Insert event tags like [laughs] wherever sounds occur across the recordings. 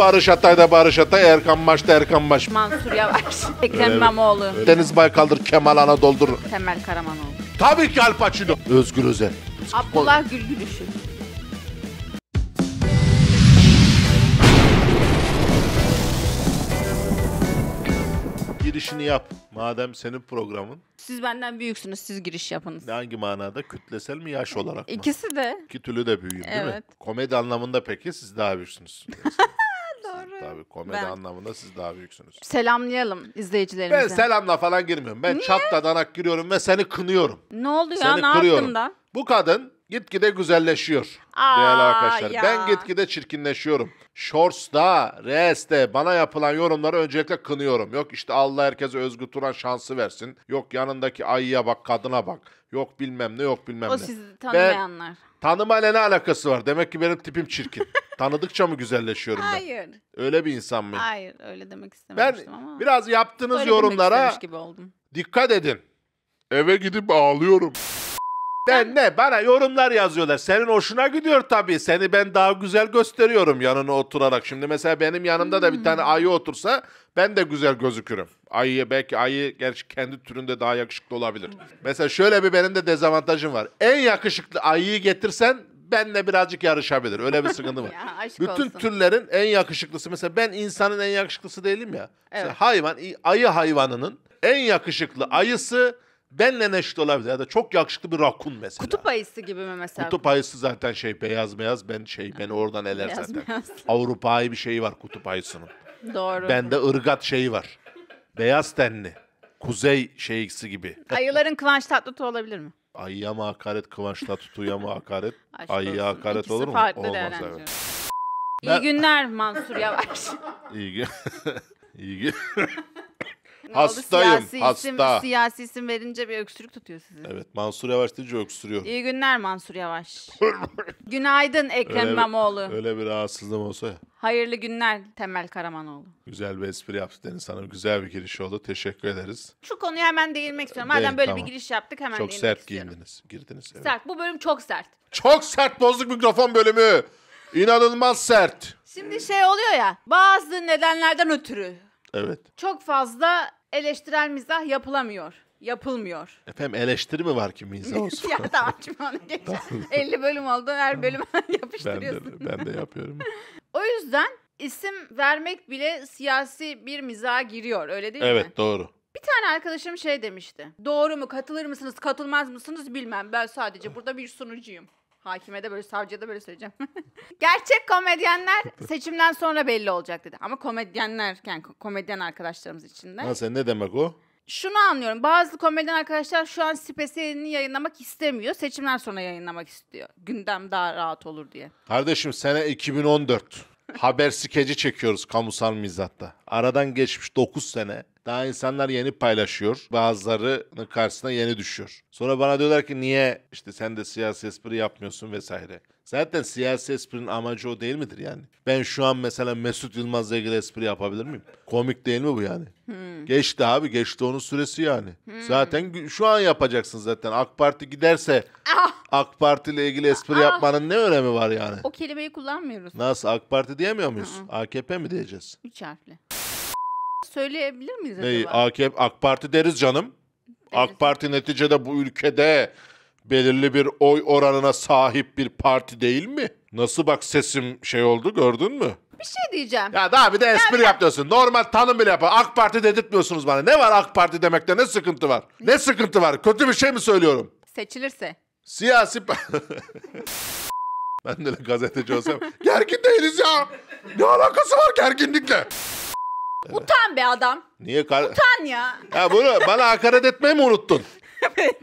Barış Atay da Barış Atay, Erkan Baş da Erkan Baş. Mansur Yavaş. [laughs] Ekrem İmamoğlu. Deniz Baykal'dır, Kemal Anadolu'dur. Temel Karamanoğlu. Tabii ki Al Pacino. Özgür Özel. Abdullah Gülgülüşü. Girişini yap. Madem senin programın. Siz benden büyüksünüz, siz giriş yapınız. Hangi manada? Kütlesel mi, yaş olarak mı? İkisi de. İki türlü de büyüğüm değil mi? Komedi anlamında peki siz daha büyüksünüz. [laughs] Doğru. Tabii komedi Ben- anlamında siz daha büyüksünüz. Selamlayalım Ben selamla falan girmiyorum. Ben çatla danak giriyorum ve seni kınıyorum. Ne oldu ya? Seni Ne kırıyorum. da? Bu kadın gitgide güzelleşiyor Aa, değerli arkadaşlar. Ya. Ben gitgide çirkinleşiyorum. Shorts'da, Reels'te bana yapılan yorumları öncelikle kınıyorum. Yok işte Allah herkese Özgür Turan şansı versin. Yok yanındaki ayıya bak, kadına bak. Yok bilmem ne, yok bilmem o ne. O sizi tanımayanlar. Ben, tanımayla ne alakası var? Demek ki benim tipim çirkin. [laughs] Tanıdıkça mı güzelleşiyorum ben? Hayır. Öyle bir insan mıyım? Hayır, öyle demek istememiştim ben, ama. Biraz yaptığınız öyle yorumlara gibi oldum. dikkat edin. Eve gidip ağlıyorum. Ben ne? Bana yorumlar yazıyorlar. Senin hoşuna gidiyor tabii. Seni ben daha güzel gösteriyorum yanına oturarak. Şimdi mesela benim yanımda da bir tane hmm. ayı otursa ben de güzel gözükürüm. Ayı belki ayı gerçi kendi türünde daha yakışıklı olabilir. Mesela şöyle bir benim de dezavantajım var. En yakışıklı ayıyı getirsen benle birazcık yarışabilir. Öyle bir sıkıntı var. [laughs] Ya, aşk Bütün olsun. türlerin en yakışıklısı mesela ben insanın en yakışıklısı değilim ya. Evet. hayvan ayı hayvanının en yakışıklı ayısı benle neşit olabilir ya da çok yakışıklı bir rakun mesela. Kutup ayısı gibi mi mesela? Kutup ayısı zaten şey beyaz beyaz ben şey beni oradan eler beyaz zaten. Beyaz. [laughs] Avrupa'yı bir şeyi var kutup ayısının. Doğru. Bende ırgat şeyi var. Beyaz tenli. Kuzey şeyiksi gibi. [laughs] Ayıların Kıvanç Tatlıtuğ olabilir mi? Ayıya mı hakaret, Kıvanç Tatlıtuğ'a mı hakaret? [laughs] Aşk Ayıya olsun. hakaret İkisi olur mu? farklı Olmaz evet. İyi Ben- günler Mansur Yavaş. İyi gün. İyi gün. Ne Hastayım, Siyasi hasta. Isim, siyasi isim verince bir öksürük tutuyor sizi. Evet, Mansur Yavaş deyince öksürüyor. İyi günler Mansur Yavaş. [laughs] Günaydın Ekrem öyle, İmamoğlu. Öyle bir rahatsızlığım olsa ya. Hayırlı günler Temel Karamanoğlu. Güzel bir espri yaptı Deniz Hanım. Güzel bir giriş oldu. Teşekkür ederiz. Şu konuya hemen değinmek istiyorum. Madem Değil, böyle tamam. bir giriş yaptık hemen çok değinmek istiyorum. Çok sert giyindiniz, girdiniz. Evet. Sert. Bu bölüm çok sert. Çok sert bozuk mikrofon bölümü. İnanılmaz sert. Şimdi şey oluyor ya bazı nedenlerden ötürü Evet. Çok fazla eleştirel mizah yapılamıyor. Yapılmıyor. Efendim eleştiri mi var ki mizah [laughs] olsun? ya tamam şimdi onu geç. 50 [laughs] bölüm oldu her bölüm yapıştırıyorsun. Ben de, ben de yapıyorum. [laughs] o yüzden isim vermek bile siyasi bir mizaha giriyor öyle değil mi? Evet doğru. Bir tane arkadaşım şey demişti. Doğru mu katılır mısınız katılmaz mısınız bilmem ben sadece burada bir sunucuyum. Hakime de böyle savcıya da böyle söyleyeceğim. [laughs] Gerçek komedyenler seçimden sonra belli olacak dedi. Ama komedyenlerken yani komedyen arkadaşlarımız için de. Nasıl ne demek o? Şunu anlıyorum. Bazı komedyen arkadaşlar şu an spesiyelini yayınlamak istemiyor. Seçimden sonra yayınlamak istiyor. Gündem daha rahat olur diye. Kardeşim sene 2014. Haber skeci çekiyoruz kamusal mizatta. Aradan geçmiş 9 sene. Daha insanlar yeni paylaşıyor. Bazılarının karşısına yeni düşüyor. Sonra bana diyorlar ki niye işte sen de siyasi espri yapmıyorsun vesaire. Zaten siyasi esprinin amacı o değil midir yani? Ben şu an mesela Mesut Yılmaz'la ilgili espri yapabilir miyim? Komik değil mi bu yani? Hmm. Geçti abi geçti onun süresi yani. Hmm. Zaten şu an yapacaksın zaten. AK Parti giderse ah. AK Parti ile ilgili espri ah. yapmanın ne önemi var yani? O kelimeyi kullanmıyoruz. Nasıl AK Parti diyemiyor muyuz? Hı-hı. AKP mi diyeceğiz? Üç harfli. Söyleyebilir miyiz Neyi? acaba? AKP, AK Parti deriz canım. AK Parti neticede bu ülkede belirli bir oy oranına sahip bir parti değil mi? Nasıl bak sesim şey oldu gördün mü? Bir şey diyeceğim. Ya daha bir de espri yap diyorsun. Normal tanım bile yapar. AK Parti dedirtmiyorsunuz bana. Ne var AK Parti demekte ne sıkıntı var? Ne sıkıntı var? Kötü bir şey mi söylüyorum? Seçilirse. Siyasi... [laughs] ben de gazeteci olsam gergin değiliz ya. Ne alakası var gerginlikle? Utan be adam. Niye kar... Utan ya. Ya bunu bana hakaret etmeyi mi unuttun? [laughs] evet.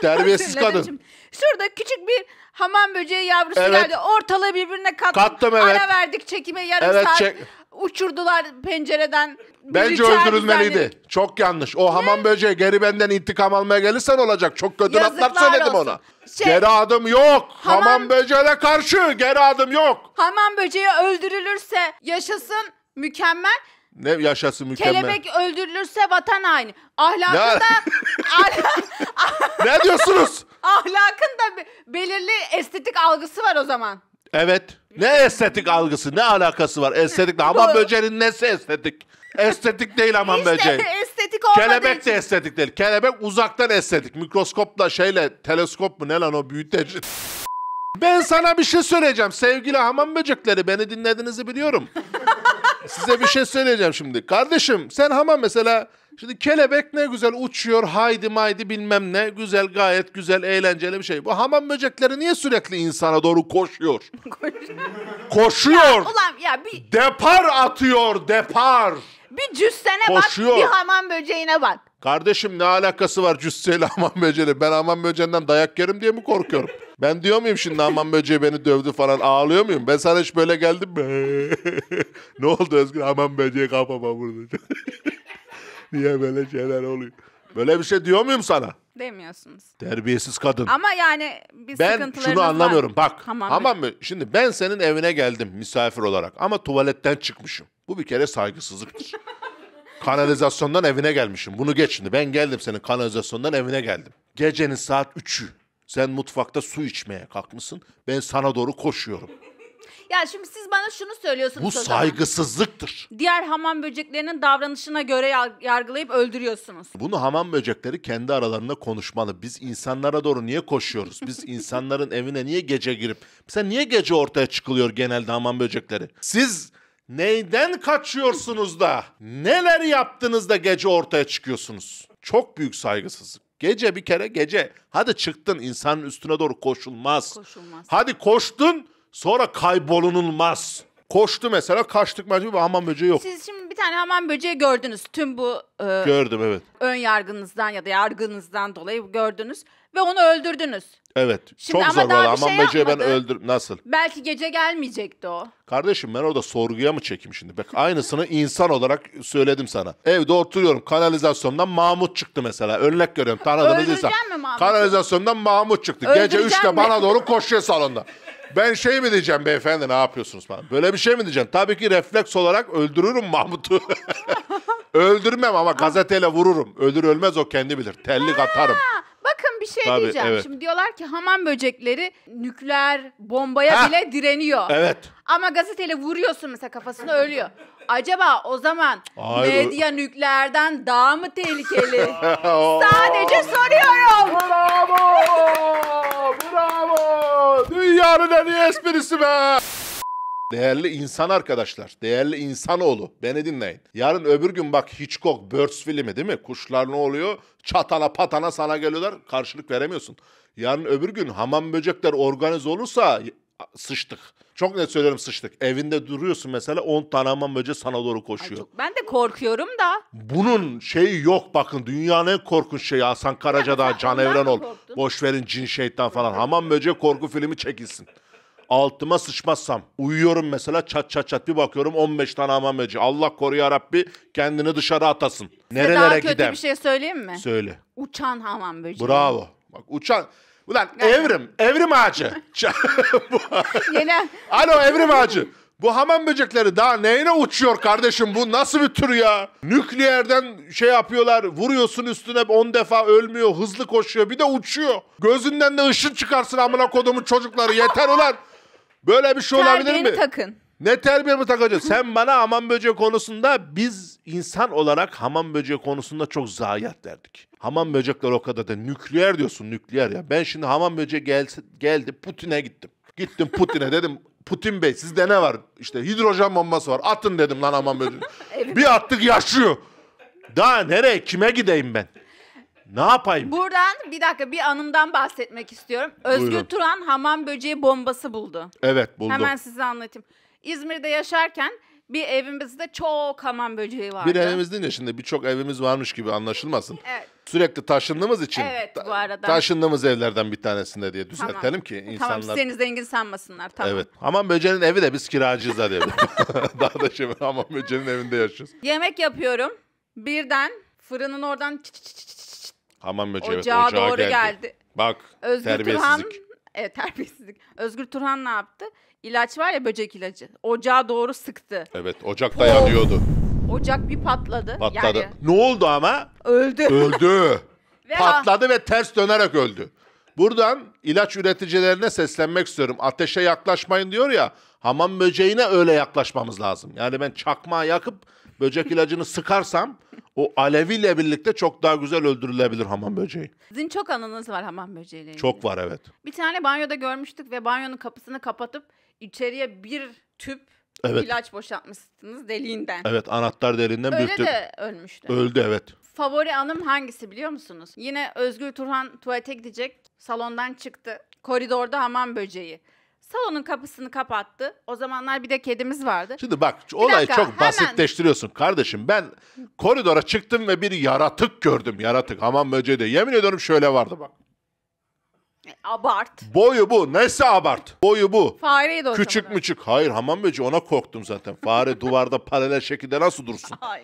Terbiyesiz kadın. Şimdi. Şurada küçük bir hamam böceği yavrusu evet. geldi. Ortalığı birbirine kattım. Kattım evet. Ara verdik çekime yarım evet, saat. Çek... Uçurdular pencereden. Bence öldürülmeliydi. Düzenledik. Çok yanlış. O ne? hamam böceği geri benden intikam almaya gelirsen olacak. Çok kötü Yazıklar laflar söyledim olsun. ona. Şey, geri adım yok. Hamam, hamam böceğine karşı geri adım yok. Hamam böceği öldürülürse yaşasın mükemmel. Ne yaşasın mükemmel. Kelebek öldürülürse vatan aynı. Ahlakın Ahlakında... [laughs] ne diyorsunuz? Ahlakın da belirli estetik algısı var o zaman. Evet. Ne estetik algısı? Ne alakası var estetikle? Hamam böceğinin nesi estetik? Estetik değil aman işte böceği. estetik olmadığı Kelebek için. de estetik değil. Kelebek uzaktan estetik. Mikroskopla şeyle teleskop mu ne lan o büyüteci. Ben sana bir şey söyleyeceğim. Sevgili hamam böcekleri beni dinlediğinizi biliyorum. Size bir şey söyleyeceğim şimdi. Kardeşim sen hamam mesela şimdi kelebek ne güzel uçuyor haydi maydi bilmem ne. Güzel gayet güzel eğlenceli bir şey. Bu hamam böcekleri niye sürekli insana doğru koşuyor? Ya, koşuyor. ulan ya bir, depar atıyor depar. bir cüssene bak bir hamam böceğine bak. Kardeşim ne alakası var cüsseyle [laughs] aman böceğiyle? Ben aman böceğinden dayak yerim diye mi korkuyorum? Ben diyor muyum şimdi aman böceği beni dövdü falan ağlıyor muyum? Ben sana hiç böyle geldim mi? [laughs] ne oldu Özgür? Aman böceği kafama vurdu. [laughs] Niye böyle şeyler oluyor? Böyle bir şey diyor muyum sana? Demiyorsunuz. Terbiyesiz kadın. Ama yani bir Ben şunu var. anlamıyorum bak. Hamam, mı? Şimdi ben senin evine geldim misafir olarak ama tuvaletten çıkmışım. Bu bir kere saygısızlıktır. Kanalizasyondan evine gelmişim. Bunu geç şimdi. Ben geldim senin kanalizasyondan evine geldim. Gecenin saat 3'ü. Sen mutfakta su içmeye kalkmışsın. Ben sana doğru koşuyorum. Ya şimdi siz bana şunu söylüyorsunuz. Bu o zaman. saygısızlıktır. Diğer hamam böceklerinin davranışına göre yar- yargılayıp öldürüyorsunuz. Bunu hamam böcekleri kendi aralarında konuşmalı. Biz insanlara doğru niye koşuyoruz? Biz [laughs] insanların evine niye gece girip... Sen niye gece ortaya çıkılıyor genelde hamam böcekleri? Siz Neyden kaçıyorsunuz da? Neler yaptınız da gece ortaya çıkıyorsunuz? Çok büyük saygısızlık. Gece bir kere gece. Hadi çıktın insanın üstüne doğru koşulmaz. Koşulmaz. Hadi koştun sonra kaybolunulmaz. Koştu mesela kaçtık mesela. hamam böceği yok. Siz şimdi bir tane hamam böceği gördünüz. Tüm bu e, Gördüm evet. ön yargınızdan ya da yargınızdan dolayı gördünüz ve onu öldürdünüz. Evet. Şimdi çok ama zor daha valla. bir şey böceği ben öldür... Nasıl? Belki gece gelmeyecekti o. Kardeşim ben orada sorguya mı çekeyim şimdi? Bak aynısını insan olarak söyledim sana. Evde oturuyorum kanalizasyondan Mahmut çıktı mesela. Örnek görüyorum tanıdığınız Öldüreceğim insan. mi Mahmut'u? Kanalizasyondan Mahmut çıktı. Gece Öldüreceğim 3'te bana doğru koşuyor salonda ben şey mi diyeceğim beyefendi ne yapıyorsunuz falan. Böyle bir şey mi diyeceğim? Tabii ki refleks olarak öldürürüm Mahmut'u. [laughs] Öldürmem ama gazeteyle vururum. Ölür ölmez o kendi bilir. Tellik atarım. Bakın bir şey Tabii, diyeceğim. evet. Şimdi diyorlar ki hamam böcekleri nükleer bombaya Ha! bile direniyor. Evet. Ama gazeteyle vuruyorsun mesela kafasını ölüyor. Acaba o zaman Hayır, ö- medya nükleerden daha mı tehlikeli? [laughs] Sadece soruyorum. Bravo! Dünyanın en iyi esprisi be. Değerli insan arkadaşlar, değerli insanoğlu beni dinleyin. Yarın öbür gün bak Hitchcock Birds filmi değil mi? Kuşlar ne oluyor? Çatala patana sana geliyorlar karşılık veremiyorsun. Yarın öbür gün hamam böcekler organize olursa sıçtık. Çok net söylüyorum sıçtık. Evinde duruyorsun mesela 10 tane hamam böceği sana doğru koşuyor. Ay çok, ben de korkuyorum da. Bunun şeyi yok bakın dünyanın en korkunç şeyi Hasan Karaca'dan Can Evren ol. boşverin cin şeytan falan. Hamam böceği korku filmi çekilsin. Altıma sıçmazsam uyuyorum mesela çat çat çat bir bakıyorum 15 tane hamam böceği. Allah koru Rabbi kendini dışarı atasın. Size Nerelere daha kötü gider? bir şey söyleyeyim mi? Söyle. Uçan hamam böceği. Bravo. Bak uçan Ulan Nerede? evrim, evrim ağacı. [laughs] [laughs] Yine. Alo evrim ağacı. Bu hamam böcekleri daha neyine uçuyor kardeşim? Bu nasıl bir tür ya? Nükleerden şey yapıyorlar, vuruyorsun üstüne 10 defa ölmüyor, hızlı koşuyor, bir de uçuyor. Gözünden de ışın çıkarsın amına kodumun çocukları. Yeter ulan. Böyle bir şey olabilir mi? Terbiyeni takın. Ne terbiye mi takacağız? Sen bana hamam böceği konusunda biz insan olarak hamam böceği konusunda çok zayiat derdik. Hamam böcekler o kadar da nükleer diyorsun nükleer ya. Ben şimdi hamam böceği gel, geldi Putin'e gittim. Gittim Putin'e dedim Putin Bey sizde ne var? İşte hidrojen bombası var. Atın dedim lan hamam böceği. [laughs] Bir attık yaşıyor. Daha nereye kime gideyim ben? Ne yapayım? Buradan bir dakika bir anımdan bahsetmek istiyorum. Özgür Buyurun. Turan hamam böceği bombası buldu. Evet buldum. Hemen size anlatayım. İzmir'de yaşarken bir evimizde çok hamam böceği vardı. Bir evimiz değil şimdi birçok evimiz varmış gibi anlaşılmasın. Evet. Sürekli taşındığımız için Evet, bu arada. taşındığımız evlerden bir tanesinde diye düzeltelim ki insanlar. Tamam seni zengin sanmasınlar. Tamam. Evet. Hamam böceğinin evi de biz kiracıyız hadi. [laughs] Daha da şey hamam böceğinin evinde yaşıyoruz. Yemek yapıyorum. Birden fırının oradan çıt çıt çıt çıt Hamam böceği evet, Ocağa doğru geldi. geldi. Bak Özgür Turhan terbiyesizlik. Evet terbiyesizlik. Özgür Turhan ne yaptı? İlaç var ya böcek ilacı. Ocağa doğru sıktı. Evet ocak dayanıyordu. Ocak bir patladı. Patladı. Yani... Ne oldu ama? Öldü. Öldü. [laughs] Patladı ah! ve ters dönerek öldü. Buradan ilaç üreticilerine seslenmek istiyorum. Ateşe yaklaşmayın diyor ya. Hamam böceğine öyle yaklaşmamız lazım. Yani ben çakmağı yakıp böcek ilacını sıkarsam o aleviyle birlikte çok daha güzel öldürülebilir hamam böceği. Sizin çok anınız var hamam böceğiyle ilgili. Çok var evet. Bir tane banyoda görmüştük ve banyonun kapısını kapatıp içeriye bir tüp evet. ilaç boşaltmışsınız deliğinden. Evet anahtar deliğinden Öyle bir tüp. Öyle de ölmüştü. Öldü evet. Favori anım hangisi biliyor musunuz? Yine Özgür Turhan tuvalete gidecek. Salondan çıktı. Koridorda hamam böceği. Salonun kapısını kapattı. O zamanlar bir de kedimiz vardı. Şimdi bak bir olayı dakika, çok hemen- basitleştiriyorsun kardeşim. Ben koridora çıktım ve bir yaratık gördüm. Yaratık hamam böceği de. Yemin ediyorum şöyle vardı bak. Abart. Boyu bu. Nesi abart? Boyu bu. Fareydi o Küçük mü müçük. Hayır hamam böceği ona korktum zaten. Fare duvarda paralel şekilde nasıl dursun? [laughs] Ay.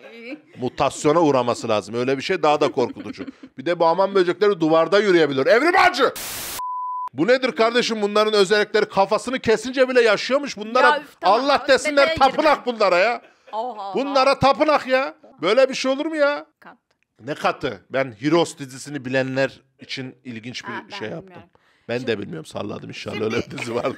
Mutasyona uğraması lazım. Öyle bir şey daha da korkutucu. bir de bu hamam böcekleri duvarda yürüyebilir. Evrim ağacı! Bu nedir kardeşim bunların özellikleri kafasını kesince bile yaşıyormuş bunlara. Ya, tamam. Allah desinler tapınak bunlara ya. Oha, oh, bunlara oh. tapınak ya. Böyle bir şey olur mu ya? Kat. Ne katı? Ben Heroes dizisini bilenler için ilginç bir Ha, şey yaptım. bilmiyorum. Ben de bilmiyorum salladım inşallah öyle bir dizi vardı.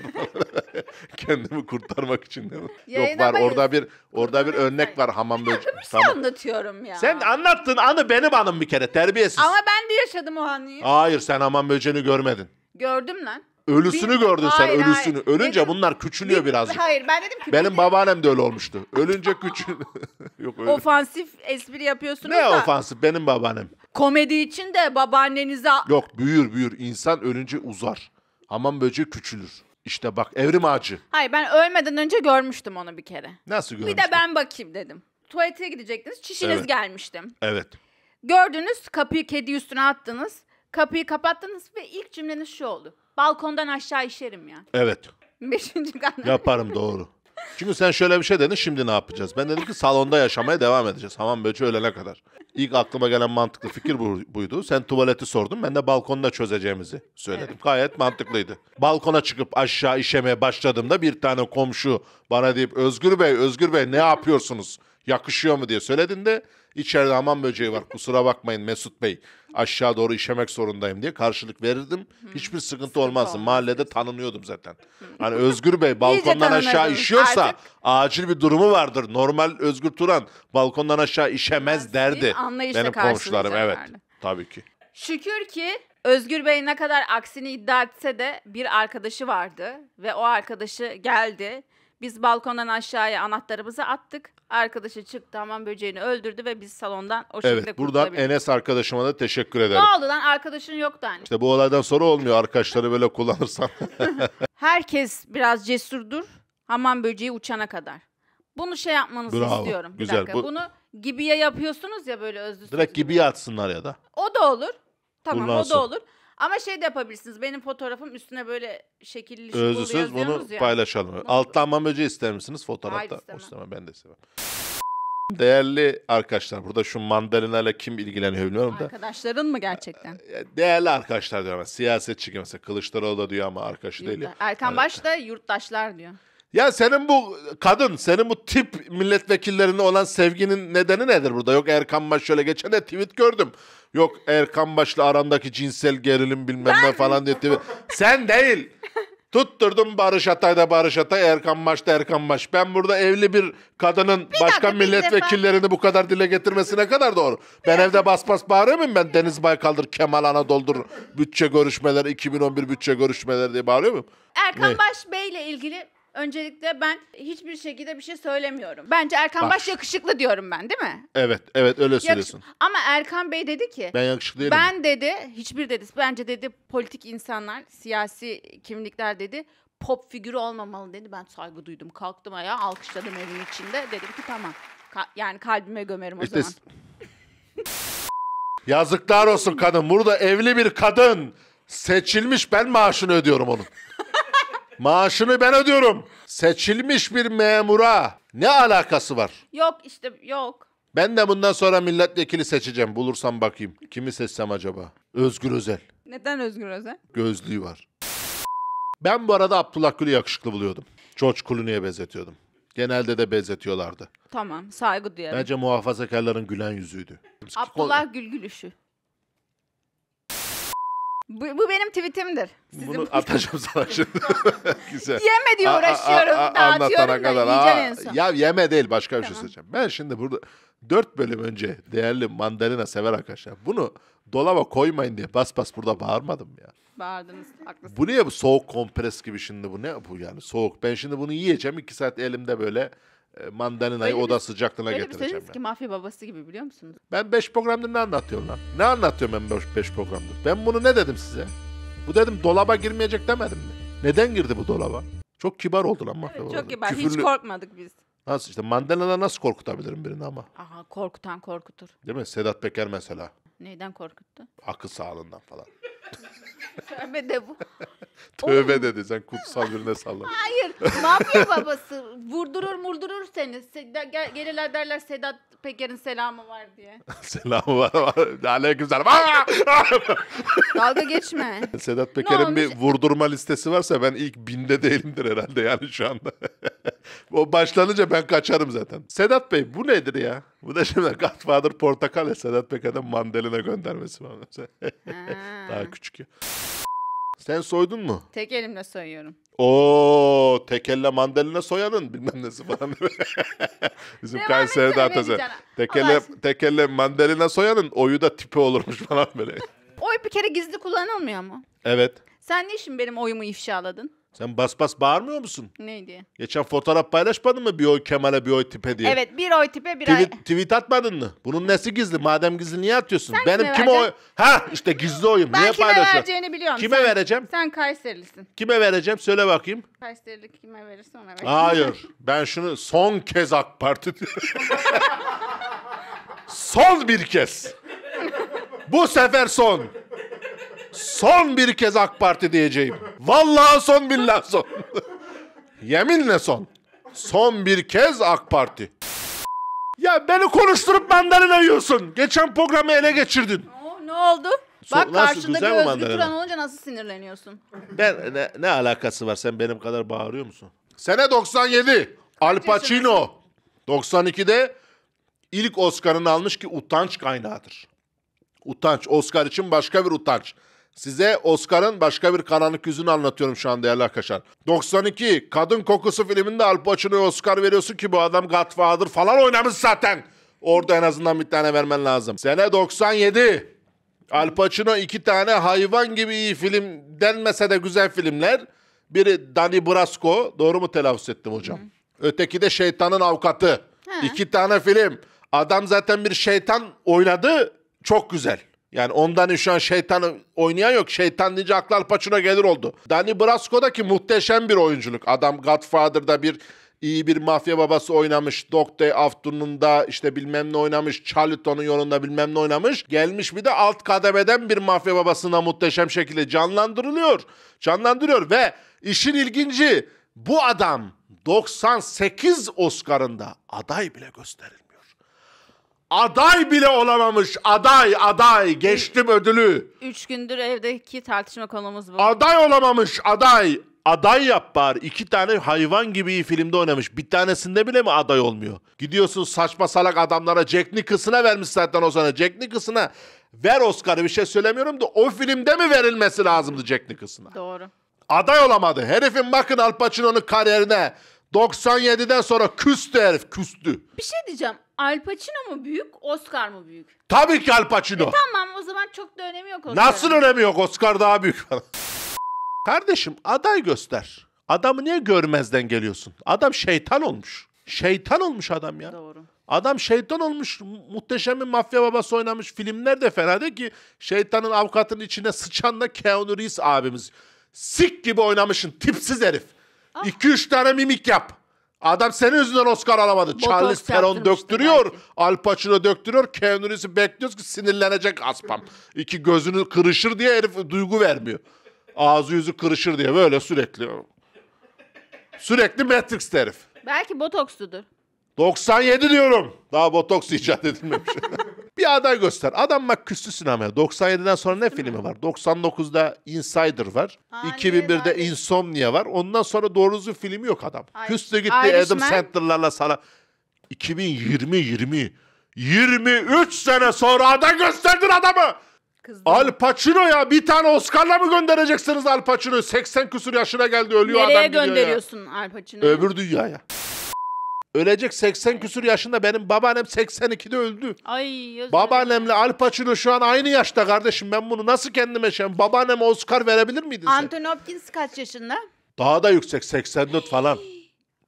[laughs] Kendimi kurtarmak için değil mi? Yok var orada bir orada bir örnek var hamam böceği. Bir şey anlatıyorum ya. Sen anlattın anı benim anım bir kere terbiyesiz. Ama ben de yaşadım o anıyı. Hayır sen hamam böceğini görmedin. Gördüm lan. Ölüsünü Bilmiyorum. gördün sen Hayır, hayır. ölüsünü. Ölünce Dedim- bunlar küçülüyor birazcık. Hayır ben dedim ki Benim babaannem de öyle olmuştu. Ölünce küçül. [laughs] Yok öyle. ofansif espri yapıyorsunuz Ne da. ofansif benim babaannem. Komedi için de babaannenize... Yok büyür büyür. İnsan ölünce uzar. Hamam böceği küçülür. İşte bak evrim ağacı. Hayır ben ölmeden önce görmüştüm onu bir kere. Nasıl görmüştün? Bir de ben bakayım dedim. Tuvalete gidecektiniz. Çişiniz Evet. gelmiştim. Evet. Gördünüz kapıyı kedi üstüne attınız. Kapıyı kapattınız ve ilk cümleniz şu oldu. Balkondan aşağı işerim ya. Evet. Beşinci [laughs] kanal. Yaparım doğru. Çünkü sen şöyle bir şey dedin şimdi ne yapacağız? Ben dedim ki salonda yaşamaya devam edeceğiz. Hamam böceği ölene kadar. İlk aklıma gelen mantıklı fikir bu, buydu. Sen tuvaleti sordun ben de balkonda çözeceğimizi söyledim. Evet. Gayet mantıklıydı. Balkona çıkıp aşağı işemeye başladığımda bir tane komşu bana deyip Özgür Bey Özgür Bey ne yapıyorsunuz? yakışıyor mu diye söyledin de içeride hamam böceği var kusura bakmayın Mesut Bey aşağı doğru işemek zorundayım diye karşılık verirdim. Hiçbir sıkıntı olmazdı. Mahallede tanınıyordum zaten. Hani Özgür Bey balkondan aşağı işiyorsa artık. acil bir durumu vardır. Normal Özgür Turan balkondan aşağı işemez derdi. Anlayışla Benim komşularım evet tabii ki. Şükür ki Özgür Bey ne kadar aksini iddia etse de bir arkadaşı vardı ve o arkadaşı geldi. Biz balkondan aşağıya anahtarımızı attık. Arkadaşı çıktı hamam böceğini öldürdü ve biz salondan o şekilde Evet buradan kurtulabildik. Enes arkadaşıma da teşekkür ederim. Ne oldu lan arkadaşın yoktu hani. İşte bu olaydan sonra olmuyor arkadaşları böyle kullanırsan. [laughs] Herkes biraz cesurdur hamam böceği uçana kadar. Bunu şey yapmanızı Bravo, istiyorum. Bir güzel, dakika. bu- Bunu gibiye yapıyorsunuz ya böyle özlü Direkt gibiye atsınlar ya da. O da olur. Tamam o da olur. Ama şey de yapabilirsiniz. Benim fotoğrafım üstüne böyle şekilli şıklı Özlüsüz bunu ya. paylaşalım. Alttan Altlanma böceği ister misiniz fotoğrafta? Hayır istemem. Ben de istemem. Değerli arkadaşlar burada şu mandalinayla kim ilgileniyor bilmiyorum da. Arkadaşların mı gerçekten? Ee, e, değerli arkadaşlar diyor ama siyasetçi gibi mesela Kılıçdaroğlu da diyor ama arkadaşı değil. Erkan Baş da yurttaşlar diyor. Ya senin bu kadın, senin bu tip milletvekillerine olan sevginin nedeni nedir burada? Yok Erkan Baş şöyle geçen de tweet gördüm. Yok Erkan Baş'la arandaki cinsel gerilim bilmem ne falan diye tweet. Sen değil. [laughs] Tutturdum Barış Atay'da Barış Atay, Erkan Baş'ta Erkan Baş. Ben burada evli bir kadının Bir başka dakika, milletvekillerini bu kadar dile getirmesine kadar doğru? ben evde bas bas bağırıyor muyum ben? Deniz Baykal'dır, Kemal Anadolu'dur, bütçe görüşmeleri, 2011 bütçe görüşmeleri diye bağırıyor muyum? Erkan Ne? Baş Bey'le ilgili Öncelikle ben hiçbir şekilde bir şey söylemiyorum. Bence Erkan Baş, Baş yakışıklı diyorum ben değil mi? Evet, evet öyle Yakış- söylüyorsun. Ama Erkan Bey dedi ki Ben yakışıklı değilim. ben dedi hiçbir dedi bence dedi politik insanlar, siyasi kimlikler dedi pop figürü olmamalı dedi. Ben saygı duydum. Kalktım ayağa alkışladım evin içinde. Dedim ki tamam. Ka- yani kalbime gömerim o İşte- zaman. [laughs] Yazıklar olsun kadın. Burada evli bir kadın. Seçilmiş ben maaşını ödüyorum onun. Maaşını ben ödüyorum. Seçilmiş bir memura ne alakası var? Yok işte yok. Ben de bundan sonra milletvekili seçeceğim. Bulursam bakayım. Kimi seçsem acaba? Özgür Özel. Neden Özgür Özel? Gözlüğü var. Ben bu arada Abdullah Gül'ü yakışıklı buluyordum. George Clooney'e benzetiyordum. Genelde de benzetiyorlardı. Tamam saygı duyarım. Bence muhafazakarların gülen yüzüydü. Abdullah Gül gülüşü. Bu, bu benim tweetimdir. Sizin Bunu atacağım sana şimdi. Güzel. Yeme diye uğraşıyorum. A, a, a, anlatana kadar. Aa, ya yeme değil başka bir şey tamam. şey söyleyeceğim. Ben şimdi burada dört bölüm önce değerli mandalina sever arkadaşlar. Bunu dolaba koymayın diye bas bas burada bağırmadım ya. Bağırdınız haklısınız. Bu niye bu soğuk kompres gibi şimdi bu ne bu yani soğuk. Ben şimdi bunu yiyeceğim iki saat elimde böyle e, mandalinayı oda sıcaklığına öyle getireceğim. Öyle bir ki mafya babası gibi biliyor musunuz? Ben 5 programdır ne anlatıyorum lan? Ne anlatıyorum ben 5 programdır? Ben bunu ne dedim size? Bu dedim dolaba girmeyecek demedim mi? Neden girdi bu dolaba? Çok kibar oldu lan mafya evet, Çok kibar. Küfürlü... Hiç korkmadık biz. Nasıl işte mandalina nasıl korkutabilirim birini ama? Aha korkutan korkutur. Değil mi? Sedat Peker mesela. Neyden korkuttu? Akıl sağlığından falan. [laughs] Tövbe de bu. Tövbe Oğlum. dedi sen kutsal birine salla. Hayır mafya babası? Vurdurur murdurur seni. Se- de- gelirler derler Sedat Peker'in selamı var diye. [laughs] Selamı var. var. Aleyküm selam. Dalga geçme. Sedat Peker'in bir vurdurma listesi varsa ben ilk binde değilimdir herhalde yani şu anda. [laughs] o başlanınca ben kaçarım zaten. Sedat Bey bu nedir ya? Bu da şimdi Godfather Portakal Sedat Peker'den mandalina göndermesi var. Daha küçük boş Sen soydun mu? Tek elimle soyuyorum. Oo, tekelle mandalina soyanın bilmem nesi falan. [laughs] Bizim Devam Kayseri'de atası. Tekelle, tekelle mandalina soyanın oyu da tipi olurmuş falan böyle. Oy bir kere gizli kullanılmıyor mu? Evet. Sen ne işin benim oyumu ifşaladın? Sen bas bas bağırmıyor musun? Neydi? Geçen fotoğraf paylaşmadın mı bir oy Kemal'e bir oy tipe diye? Evet bir oy tipe bir tweet, ay. Tweet atmadın mı? Bunun nesi gizli? Madem gizli niye atıyorsun? Sen Benim kime oy... Ha işte gizli oyum. Ben niye kime paylaşıyorum? vereceğini biliyorum. Kime sen, vereceğim? Sen Kayserilisin. Kime vereceğim? Söyle bakayım. Kayserili kime verirse ona ver. Hayır. ben şunu son kez AK Parti [laughs] Son bir kez. Bu sefer son. Son bir kez AK Parti diyeceğim. Vallahi son billah son. Yeminle son. Son bir kez AK Parti. Ya beni konuşturup mandalina yiyorsun. Geçen programı ele geçirdin. ne oldu? So- Bak karşında güzel bir mi Özgür mandalina? Turan olunca nasıl sinirleniyorsun? Ben ne, ne alakası var? Sen benim kadar bağırıyor musun? Sene 97. Al Pacino. 92'de ilk Oscar'ını almış ki utanç kaynağıdır. Utanç. Oscar için başka bir utanç. Size Oscar'ın başka bir karanlık yüzünü anlatıyorum şu an değerli arkadaşlar. 92 Kadın Kokusu filminde Al Pacino'ya Oscar veriyorsun ki bu adam Godfather falan oynamış zaten. Orada en azından bir tane vermen lazım. Sene 97 Al Pacino iki tane hayvan gibi iyi film denmese de güzel filmler. Biri Danny Brasco. Doğru mu telaffuz ettim hocam? Hı. Öteki de Şeytanın Avukatı. Hı. İki tane film. Adam zaten bir şeytan oynadı. Çok güzel. Yani ondan şu an şeytan oynayan yok. Şeytan deyince aklar paçına gelir oldu. Danny Brasco'daki muhteşem bir oyunculuk. Adam Godfather'da bir iyi bir mafya babası oynamış. Dog Day Afternoon'da işte bilmem ne oynamış. Charlton'un yolunda bilmem ne oynamış. Gelmiş bir de alt kademeden bir mafya babasına muhteşem şekilde canlandırılıyor. Canlandırıyor ve işin ilginci bu adam 98 Oscar'ında aday bile gösterilmiş. Aday bile olamamış. Aday, aday. Geçtim ödülü. Üç gündür evdeki tartışma konumuz bu. Aday olamamış, aday. Aday yap bari. İki tane hayvan gibi filmde oynamış. Bir tanesinde bile mi aday olmuyor? Gidiyorsun saçma salak adamlara Jack Nicholson'a vermiş zaten o sana. Jack Nicholson'a ver Oscar'ı bir şey söylemiyorum da o filmde mi verilmesi lazımdı Jack Nicholson'a? Doğru. Aday olamadı. Herifin bakın Al Pacino'nun kariyerine. 97'den sonra küstü herif küstü. Bir şey diyeceğim. Al Pacino mu büyük, Oscar mı büyük? Tabii ki Al Pacino. E, tamam o zaman çok da önemi yok Oscar. Nasıl önemi yok? Oscar daha büyük Kardeşim aday göster. Adamı niye görmezden geliyorsun? Adam şeytan olmuş. Şeytan olmuş adam ya. Doğru. Adam şeytan olmuş. Muhteşem bir mafya babası oynamış. Filmler de fena değil ki. Şeytanın avukatının içine sıçan da Keanu Reeves abimiz. Sik gibi oynamışın. Tipsiz herif. 2-3 ah. tane mimik yap. Adam senin yüzünden Oscar alamadı. Botoks Charles Theron döktürüyor. Belki. Al Pacino döktürüyor. Keanu Reeves'i bekliyoruz ki sinirlenecek aspam. İki gözünü kırışır diye herif duygu vermiyor. Ağzı yüzü kırışır diye böyle sürekli. Sürekli Matrix herif. Belki botoksludur. 97 diyorum. Daha botoks icat edilmemiş. [laughs] Bir aday göster. Adam bak küstü sinemaya. 97'den sonra ne filmi var? 99'da Insider var. Aa, 2001'de abi. Insomnia var. Ondan sonra doğrusu filmi yok adam. Ay, Küstü gitti Irishman. Adam Sandler'larla sana. 2020 20 23 sene sonra aday gösterdin adamı. Kızdım. Al Pacino ya bir tane Oscar'la mı göndereceksiniz Al Pacino'yu? 80 küsur yaşına geldi ölüyor Nereye adam Nereye gönderiyorsun ya. Al Pacino'yu? Öbür dünyaya. Ölecek 80 küsür yaşında benim babaannem 82'de öldü. Ay özür Babaannemle Al Pacino şu an aynı yaşta kardeşim. Ben bunu nasıl kendime şey Babaanneme Oscar verebilir miydin sen? Anthony Hopkins kaç yaşında? Daha da yüksek 84 falan.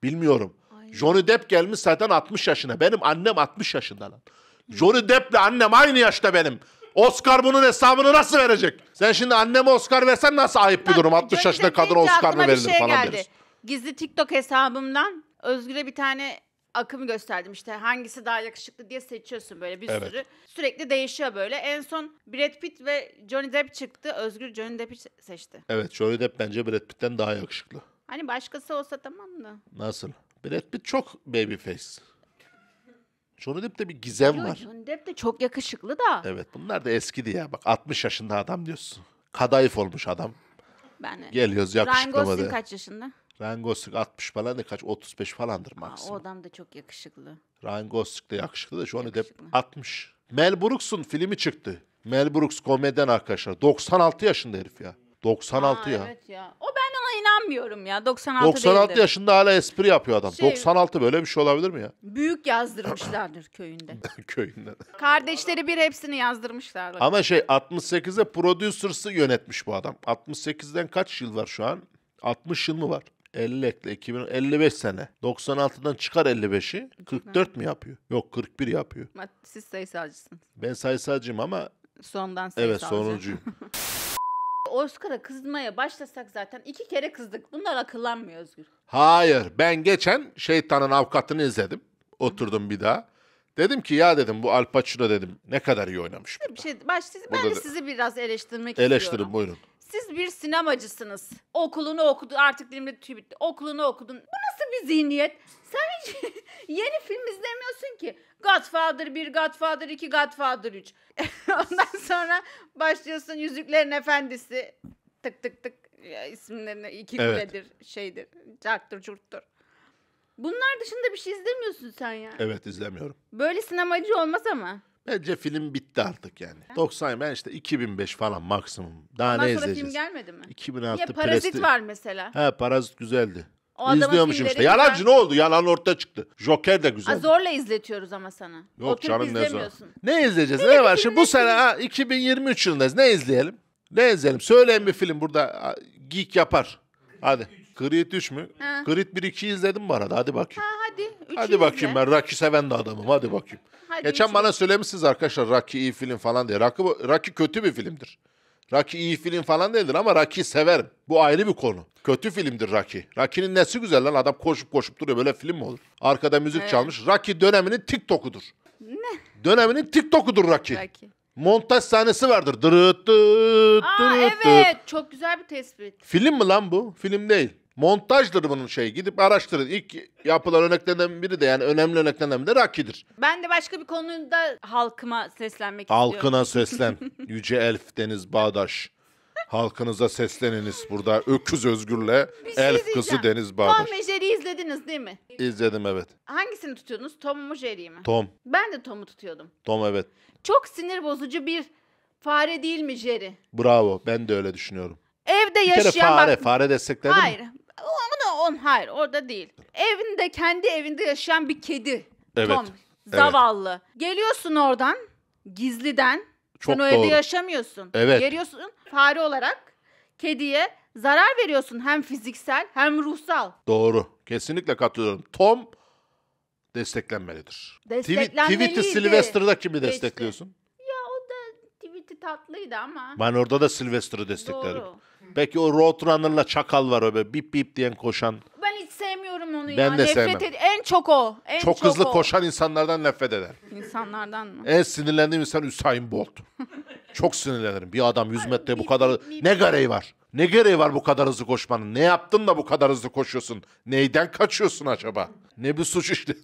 Bilmiyorum. Johnny Depp gelmiş zaten 60 yaşına. Benim annem 60 yaşında lan. Johnny Depp'le annem aynı yaşta benim. Oscar bunun hesabını nasıl verecek? Sen şimdi anneme Oscar versen nasıl ayıp bir durum? 60 Johnny yaşında Depp Oscar mı aklıma verilir şey falan geldi. deriz. Gizli TikTok hesabımdan Özgür'e bir tane akımı gösterdim işte hangisi daha yakışıklı diye seçiyorsun böyle bir evet. sürü. Sürekli değişiyor böyle. En son Brad Pitt ve Johnny Depp çıktı. Özgür Johnny Depp'i seçti. Evet Johnny Depp bence Brad Pitt'ten daha yakışıklı. Hani başkası olsa tamam da. Nasıl? Brad Pitt çok baby face. Johnny Depp'te bir gizem Yo, var. Johnny Depp de çok yakışıklı da. Evet bunlar da eskidi ya. Bak 60 yaşında adam diyorsun. Kadayıf olmuş adam. Ben Geliyoruz yakışıklı. Ryan Gosling kaç yaşında? Ryan Gosling 60 falan da kaç 35 falandır maksimum. Aa, o adam da çok yakışıklı. Ryan Gosling de yakışıklı da şu an 60. Mel Brooks'un filmi çıktı. Mel Brooks komedyen arkadaşlar. 96 yaşında herif ya. 96 Aa, ya. Evet ya. O ben ona inanmıyorum ya. 96 96 değildir. yaşında hala espri yapıyor adam. Şey, 96 böyle bir şey olabilir mi ya? Büyük yazdırmışlardır köyünde. [laughs] köyünde. Kardeşleri bir hepsini yazdırmışlardır. Ama şey 68'e producer'sı yönetmiş bu adam. 68'den kaç yıl var şu an? 60 yıl mı var? 50 ekle 2000 55 sene. 96'dan çıkar 55'i. 44 mü yapıyor? Yok 41 yapıyor. Siz sayısalcısınız. Ben sayısalcıyım ama sondan sayısalcı. Evet sonuncuyum. [laughs] Oscar'a kızmaya başlasak zaten iki kere kızdık. Bunlar akıllanmıyor Özgür. Hayır ben geçen şeytanın avukatını izledim. Oturdum bir daha. Dedim ki ya dedim bu Al Pacino dedim ne kadar iyi oynamış. Bir şey, baş, siz, ben de sizi biraz eleştirmek Eleştirin, istiyorum. Eleştirin buyurun siz bir sinemacısınız. Okulunu okudun artık dilimde tüy bitti. Okulunu okudun. Bu nasıl bir zihniyet? Sen hiç [laughs] yeni film izlemiyorsun ki. Godfather 1, Godfather 2, Godfather 3. [laughs] Ondan sonra başlıyorsun Yüzüklerin Efendisi. Tık tık tık ya, isimlerine iki evet. kuledir, şeydir, carttır, curttur. Bunlar dışında bir şey izlemiyorsun sen ya. Evet izlemiyorum. Böyle sinemacı olmaz ama. Bence film bitti artık yani. Ha? 90 ben işte 2005 falan maksimum. Daha Ondan ne izleyeceğiz? Ondan sonra film gelmedi mi? 2006 ya, Parazit Presti... var mesela. He Parazit güzeldi. O İzliyormuşum işte. Yalancı ben... ne oldu? Yalan ortaya çıktı. Joker de güzel. Zorla izletiyoruz ama sana. Yok Oturup canım ne zor. Ne izleyeceğiz? Ne, var? Şimdi bu sene ha, 2023 yılındayız. Ne izleyelim? Ne izleyelim? Söyleyin bir film burada geek yapar. Hadi. Creed 3 mü? Ha. Creed 1 2 izledim bu arada. Hadi bakayım. Ha hadi. Üçü hadi bakayım izle. ben Rocky seven de adamım. Hadi bakayım. Hadi Geçen için. bana söylemişsiniz arkadaşlar Rocky iyi film falan diye. Rocky, Rocky kötü bir filmdir. Rocky iyi film falan değildir ama Rocky severim. Bu ayrı bir konu. Kötü filmdir Rocky. Rocky'nin nesi güzel lan adam koşup koşup duruyor böyle film mi olur? Arkada müzik evet. çalmış. Rocky döneminin TikTok'udur. Ne? Döneminin TikTok'udur Rocky. Rocky. Montaj sahnesi vardır. Dırıt dırıt Aa, dırıt evet dırıt. çok güzel bir tespit. Film mi lan bu? Film değil. Montajdır bunun şey. Gidip araştırın. İlk yapılan örneklerinden biri de yani önemli örneklerinden biri de Raki'dir. Ben de başka bir konuda halkıma seslenmek istiyorum. Halkına seslen. Yüce Elf Deniz Bağdaş. Halkınıza sesleniniz burada. Öküz Özgür'le Bir şey Elf kızı Deniz Bağdaş. Tom ve Jerry'i izlediniz değil mi? İzledim evet. Hangisini tutuyordunuz? Tom mu Jerry'i mi? Tom. Ben de Tom'u tutuyordum. Tom evet. Çok sinir bozucu bir fare değil mi Jerry? Bravo. Ben de öyle düşünüyorum. Evde Bir kere fare. bak. Fare destekledin mi? on hayır orada değil. Evinde kendi evinde yaşayan bir kedi. Evet. Tom zavallı. Evet. Geliyorsun oradan gizliden. Çok Sen o evde yaşamıyorsun. Evet. Geliyorsun fare olarak kediye zarar veriyorsun hem fiziksel hem ruhsal. Doğru. Kesinlikle katılıyorum. Tom desteklenmelidir. Desteklenmeliydi. Tweet'i Sylvester'da kimi destekliyorsun? City tatlıydı ama. Ben orada da Sylvester'ı destekledim. Doğru. Peki o Roadrunner'la çakal var öyle bip bip diyen koşan. Ben hiç sevmiyorum onu ben ya. de nefret sevmem. Ed- en çok o. En Çok, hızlı o. koşan insanlardan nefret eder. İnsanlardan mı? En sinirlendiğim insan Usain Bolt. [laughs] Çok sinirlenirim. Bir adam 100 metre bu bip, bip, bip. Ne gereği var? Ne gereği var bu kadar hızlı koşmanın? Ne yaptın da bu kadar hızlı koşuyorsun? Neyden kaçıyorsun acaba? Ne bir suç işte.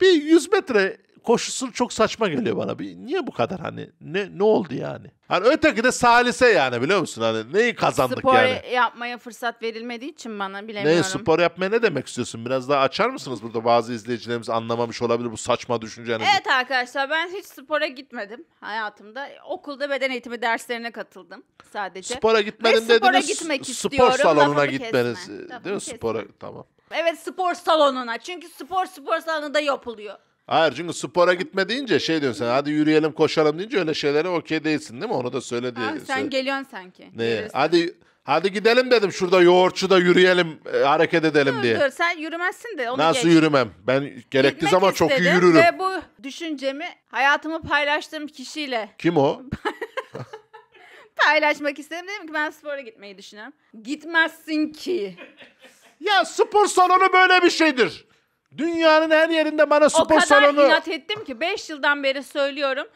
bir 100 metre koşusu çok saçma geliyor bana. Bir, niye bu kadar hani? Ne ne oldu yani? Hani öteki de salise yani biliyor musun? Hani neyi kazandık spor yani? Spor yapmaya fırsat verilmediği için bana bilemiyorum. Ne spor yapmaya ne demek istiyorsun? Biraz daha açar mısınız? Burada bazı izleyicilerimiz anlamamış olabilir bu saçma düşünceni. Evet arkadaşlar ben hiç spora gitmedim hayatımda. Okulda beden eğitimi derslerine katıldım sadece. Spora gitmedim Ve dediniz. Spora gitmek istiyorum. Spor salonuna gitmeniz. Kesme. Değil mi? Spora tamam. Evet spor salonuna. Çünkü spor spor salonunda yapılıyor. Hayır çünkü spora gitme deyince şey diyorsun sen hadi yürüyelim koşalım deyince öyle şeylere okey değilsin değil mi? Onu da söyle Ha, sen söyle. geliyorsun sanki. Ne? Hadi hadi gidelim dedim şurada da yürüyelim e, hareket edelim dur, diye. Dur sen yürümezsin de onu Nasıl geç. yürümem? Ben gerekli Gitmek zaman çok iyi yürürüm. Ve bu düşüncemi hayatımı paylaştığım kişiyle. Kim o? [laughs] paylaşmak istedim. Dedim ki ben spora gitmeyi düşünüyorum. Gitmezsin ki. ya spor salonu böyle bir şeydir. Dünyanın her yerinde bana spor salonu... O kadar salonu... inat ettim ki 5 yıldan beri söylüyorum.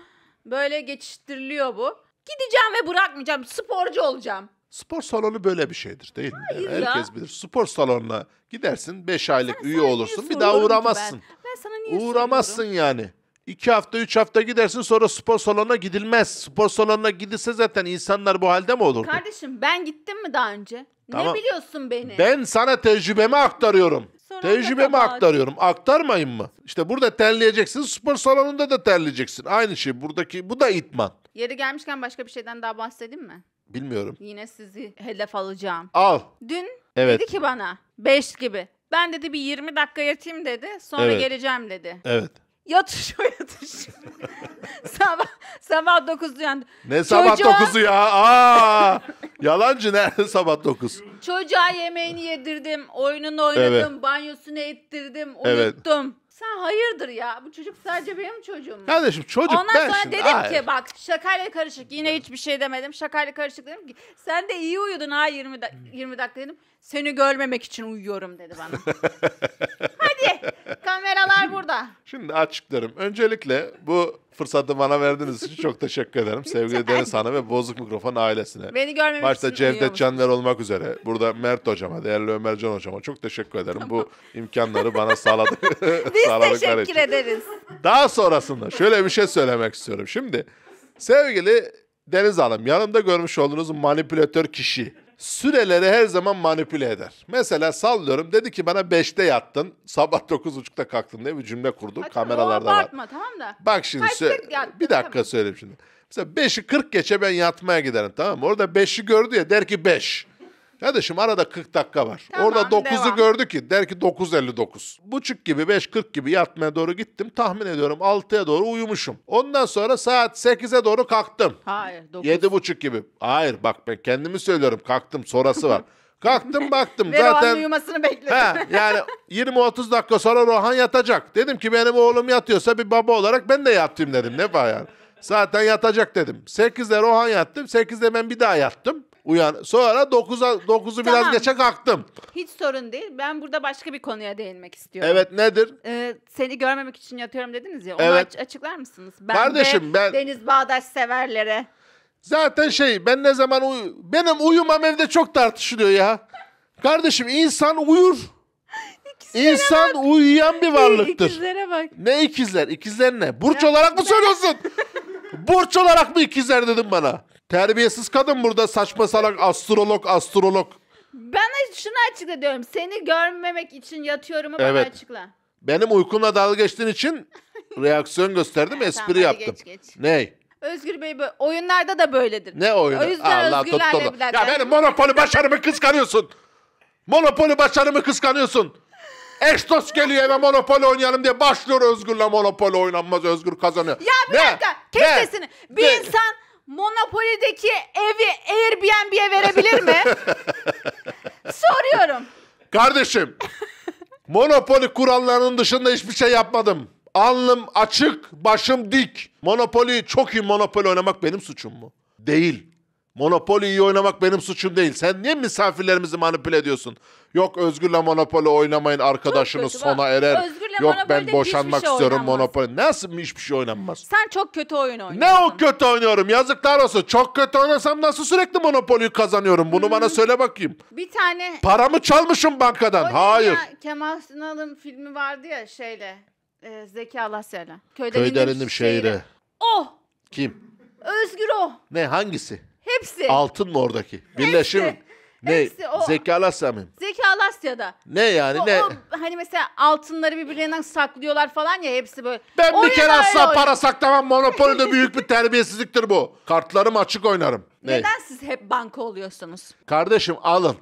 Böyle geçiştiriliyor bu. Gideceğim ve bırakmayacağım. Sporcu olacağım. Spor salonu böyle bir şeydir değil mi? Hayır Herkes ya. bilir. Spor salonuna gidersin 5 aylık sen, üye sen olursun bir daha uğramazsın. Ben. ben sana niye Uğramazsın soruyorum? yani. 2 hafta 3 hafta gidersin sonra spor salonuna gidilmez. Spor salonuna gidilse zaten insanlar bu halde mi olurdu? Kardeşim ben gittim mi daha önce? Tamam. Ne biliyorsun beni? Ben sana tecrübemi aktarıyorum sorun Tecrübemi aktarıyorum. Aktarmayın mı? İşte burada terleyeceksin. Spor salonunda da terleyeceksin. Aynı şey. Buradaki bu da itman. Yeri gelmişken başka bir şeyden daha bahsedeyim mi? Bilmiyorum. Yine sizi hedef alacağım. Al. Dün Evet. dedi ki bana 5 gibi. Ben dedi bir 20 dakika yatayım dedi. Sonra Evet. geleceğim dedi. Evet. Yatış o [laughs] yatış. sabah sabah 9'da uyandı. Ne sabah Çocuğa... 9'u ya? Aa! Yalancı ne [laughs] sabah 9? Çocuğa yemeğini yedirdim, oyununu oynadım, evet. banyosunu ettirdim, uyuttum. Evet. Sen hayırdır ya? Bu çocuk sadece benim çocuğum. Mu? Kardeşim çocuk Ondan ben sonra şimdi, dedim hayır. ki bak şakayla karışık. Yine hiçbir şey demedim. Şakayla karışık dedim ki sen de iyi uyudun ha 20, da 20 dakika dedim. Seni görmemek için uyuyorum dedi bana. [laughs] Hadi kameralar da. Şimdi açıklarım. Öncelikle bu fırsatı bana verdiğiniz için çok teşekkür ederim. Sevgili Deniz Hanım ve Bozuk Mikrofon ailesine. Beni görmemek Başta Cevdet Canver olmak üzere. Burada Mert Hocama, değerli Ömer Can Hocama çok teşekkür ederim. Tamam. Bu imkanları bana sağladı. [laughs] Biz [laughs] teşekkür için. ederiz. Daha sonrasında şöyle bir şey söylemek istiyorum. Şimdi sevgili Deniz Hanım yanımda görmüş olduğunuz manipülatör kişi süreleri her zaman manipüle eder. Mesela sallıyorum dedi ki bana 5'te yattın sabah 9.30'da kalktın diye bir cümle kurdu Hadi kameralarda var. abartma tamam da. Bak şimdi sö- yattın, bir dakika tamam. söyleyeyim şimdi. Mesela 5'i 40 geçe ben yatmaya giderim tamam mı? Orada 5'i gördü ya der ki 5. Kardeşim arada 40 dakika var. Tamam, Orada 9'u gördü ki der ki 9.59. Buçuk gibi 5.40 gibi yatmaya doğru gittim. Tahmin ediyorum 6'ya doğru uyumuşum. Ondan sonra saat 8'e doğru kalktım. Hayır 9. 7.30 gibi. Hayır bak ben kendimi söylüyorum kalktım sonrası var. Kalktım baktım [laughs] Ve zaten. Ve uyumasını bekledim. He, yani 20-30 dakika sonra Rohan yatacak. Dedim ki benim oğlum yatıyorsa bir baba olarak ben de yatayım dedim. Ne var yani. Zaten yatacak dedim. 8'de Rohan yattım. 8'de ben bir daha yattım uyan. Sonra 9'a 9'u biraz geçe kalktım. Hiç sorun değil. Ben burada başka bir konuya değinmek istiyorum. Evet nedir? Ee, seni görmemek için yatıyorum dediniz ya. Onu Evet. aç- açıklar mısınız? Ben Kardeşim, ben- Deniz Bağdaş severlere. Zaten şey ben ne zaman uyu benim uyumam evde çok tartışılıyor ya. Kardeşim insan uyur. [laughs] İnsan uyuyan bir varlıktır. İkizlere bak. Ne ikizler? İkizler ne? Burç olarak mı söylüyorsun? [laughs] Burç olarak mı ikizler dedim bana? Terbiyesiz kadın burada saçma salak astrolog astrolog. Bana şunu açıkla diyorum. Seni görmemek için yatıyorum. Evet. bana açıkla. Benim uykumla dalga geçtiğin için [laughs] reaksiyon gösterdim espri hadi yaptım. geç, geç. Ney? Özgür Bey oyunlarda da böyledir. Ne oyunu? O yüzden Özgürlerle bir dakika. Ya benim monopoli başarımı kıskanıyorsun. Monopoli başarımı kıskanıyorsun. Eş dost geliyor eve monopoli oynayalım diye başlıyor Özgür'le monopoli oynanmaz Özgür kazanıyor. Ya bir dakika kes sesini. Bir insan Monopoly'deki evi Airbnb'ye verebilir mi? [laughs] Soruyorum. Kardeşim, Monopoly kurallarının dışında hiçbir şey yapmadım. Alnım açık, başım dik. Monopoly çok iyi Monopoly oynamak benim suçum mu? Değil. Monopoly iyi oynamak benim suçum değil. Sen niye misafirlerimizi manipüle ediyorsun? Yok Özgür'le Monopoly oynamayın arkadaşınız kötü, sona erer. Özgür'le Yok ben şey boşanmak şey istiyorum oynanmaz. Monopoly. Nasıl hiçbir şey oynanmaz? Sen çok kötü oyun Ne o kötü oynuyorum yazıklar olsun. Çok kötü oynasam nasıl sürekli Monopoly'yi kazanıyorum? Bunu bana hmm. söyle bakayım. Bir tane Paramı çalmışım bankadan. O Hayır. ya, Kemal Sunal'ın filmi vardı ya şeyle. E, Zeki Alasya'yla. Köyden, Köyden indim şehire. O oh! Kim? Özgür o. Ne hangisi? Hepsi. Altın mı oradaki? Birleşim. Hepsi. Ne? Hepsi o- Zekalı Asya mı? Zeki Alasya'da. Ne yani O, ne? o hani mesela altınları birbirlerinden saklıyorlar falan ya hepsi böyle. ben bir Oyun kere öyle asla oyun. para saklamam. Monopolide büyük bir [laughs] terbiyesizliktir bu. Kartlarım açık oynarım. Ne? Neden siz hep banka oluyorsunuz? Kardeşim alın.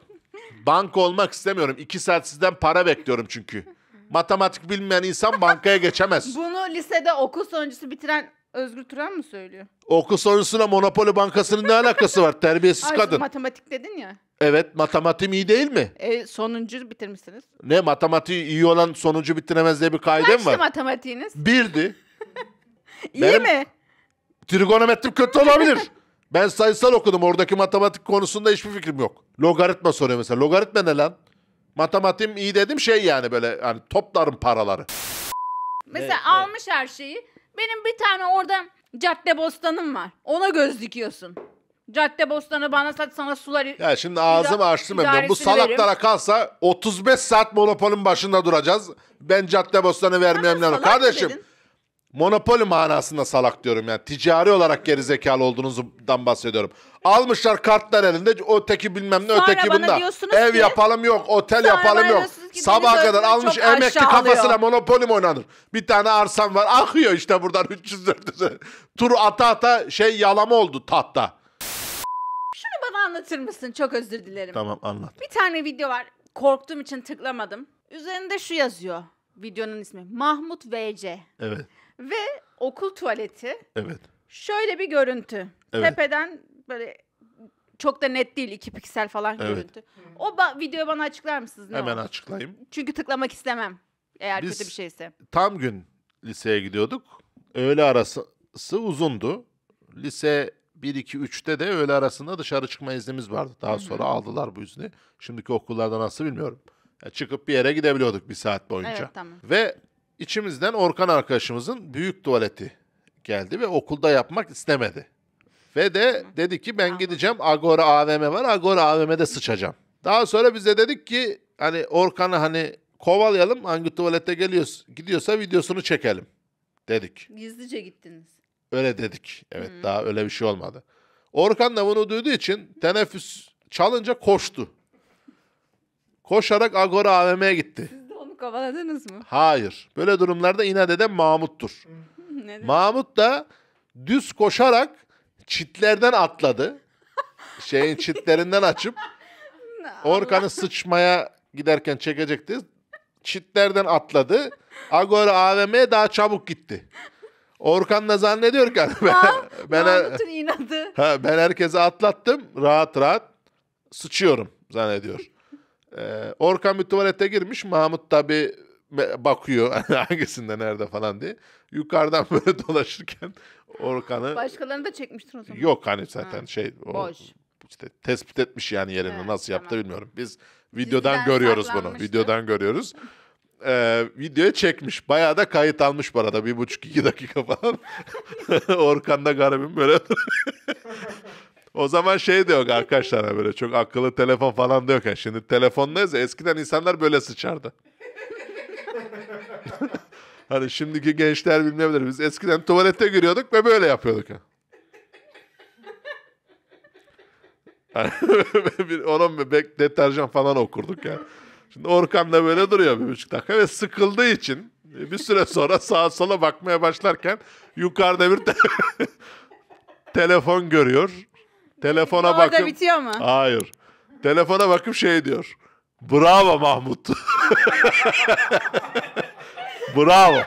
Banka olmak istemiyorum. İki saat sizden para bekliyorum çünkü. Matematik bilmeyen insan bankaya geçemez. Bunu lisede okul sonuncusu bitiren Özgür Turan mı söylüyor? Okul sorusuna Monopoly Bankası'nın ne alakası var? [laughs] Terbiyesiz Ay, kadın. matematik dedin ya. Evet matematiğim iyi değil mi? E, sonuncu bitirmişsiniz. Ne matematiği iyi olan sonuncu bitiremez diye bir kaide mi Kaçtı var? matematiğiniz? Birdi. [laughs] İyi Benim- mi? Trigonometrim kötü olabilir. ben sayısal okudum. Oradaki matematik konusunda hiçbir fikrim yok. Logaritma soruyor mesela. Logaritma ne lan? Matematiğim iyi dedim şey yani böyle hani toplarım paraları. Mesela Evet, evet. almış her şeyi. Benim bir tane orada cadde bostanım var. Ona göz dikiyorsun. Cadde bostanı bana sat sana sular... Ya şimdi ağzımı açtım hem Bu salaklara verim. kalsa 35 saat monopolin başında duracağız. Ben cadde bostanı vermeyemden. Kardeşim dedin. Monopoli manasında salak diyorum yani. Ticari olarak gerizekalı olduğunuzdan bahsediyorum. Almışlar kartlar elinde. O teki bilmem ne, Sonra öteki bunda. Ev ki, yapalım yok, otel yapalım yok. Sabah kadar almış emekli kafasına Monopoly mi oynanır? Bir tane arsam var. Akıyor işte buradan 300 [laughs] 400 Tur ata ata şey yalama oldu tahta. Şunu bana anlatır mısın? Çok özür dilerim. Tamam anlat. Bir tane video var. Korktuğum için tıklamadım. Üzerinde şu yazıyor. Videonun ismi. Mahmut VC. Evet. Ve okul tuvaleti Evet. şöyle bir görüntü. Evet. Tepeden böyle çok da net değil 2 piksel falan Evet. görüntü. O ba- videoyu bana açıklar mısınız? Ne Hemen o? açıklayayım. Çünkü tıklamak istemem eğer Biz- kötü bir şeyse. tam gün liseye gidiyorduk. Öğle arası uzundu. Lise 1 2 3'te de öğle arasında dışarı çıkma iznimiz vardı. Daha sonra aldılar bu izni. Şimdiki okullarda nasıl bilmiyorum. Ya çıkıp bir yere gidebiliyorduk bir saat boyunca. Evet, tamam. Ve İçimizden Orkan arkadaşımızın büyük tuvaleti geldi ve okulda yapmak istemedi. Ve de dedi ki ben gideceğim Agora AVM var Agora AVM'de sıçacağım. Daha sonra biz de dedik ki hani Orkan'ı hani kovalayalım hangi tuvalete geliyoruz gidiyorsa videosunu çekelim dedik. Gizlice gittiniz. Öyle dedik. Evet hmm. daha öyle bir şey olmadı. Orkan da bunu duyduğu için teneffüs çalınca koştu. Koşarak Agora AVM'ye gitti kovaladınız mı? Hayır. Böyle durumlarda inat eden Mahmut'tur. [laughs] Neden? Mahmut da düz koşarak çitlerden atladı. Şeyin çitlerinden açıp [laughs] Orkan'ı sıçmaya giderken çekecekti. Çitlerden atladı. Agora AVM'ye daha çabuk gitti. Orkan da zannediyor ki ben, ben, inadı. ben herkese atlattım rahat rahat sıçıyorum zannediyor. Ee, Orkan bir tuvalete girmiş. Mahmut tabi bakıyor [laughs] hangisinde nerede falan diye. Yukarıdan [laughs] böyle dolaşırken Orkan'ı... Başkalarını da çekmiştin o zaman. Yok hani zaten ha. şey... O, Boş. İşte tespit etmiş yani yerini evet, nasıl yaptı tamam. bilmiyorum. Biz videodan Cidden görüyoruz bunu. Videodan görüyoruz. [laughs] Ee, videoya çekmiş. Bayağı da kayıt almış bu arada. Bir buçuk iki dakika falan. Orkan da garibim böyle o zaman şey de yok arkadaşlar hani böyle çok akıllı telefon falan da yok. Yani şimdi telefonlayız ya eskiden insanlar böyle sıçardı. [laughs] hani şimdiki gençler bilmeyebilir. Biz eskiden tuvalete giriyorduk ve böyle yapıyorduk. Yani. [laughs] onun ona bek deterjan falan okurduk ya. Şimdi Orkan da böyle duruyor bir buçuk dakika ve sıkıldığı için e, bir süre sonra sağa sola bakmaya başlarken yukarıda bir te- [laughs] telefon görüyor. Telefona Orada bakıp... bitiyor mu? Hayır. Telefona bakıp şey diyor. Bravo Mahmut. [laughs] Bravo.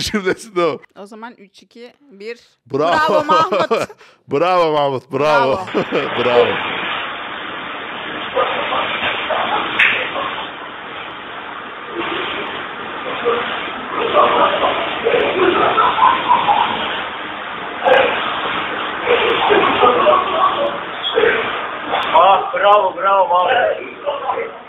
Şimdi [laughs] o. O zaman 3, 2, 1. Bravo. Bravo Mahmut. [laughs] bravo Mahmut. bravo. bravo. bravo, bravo, bravo.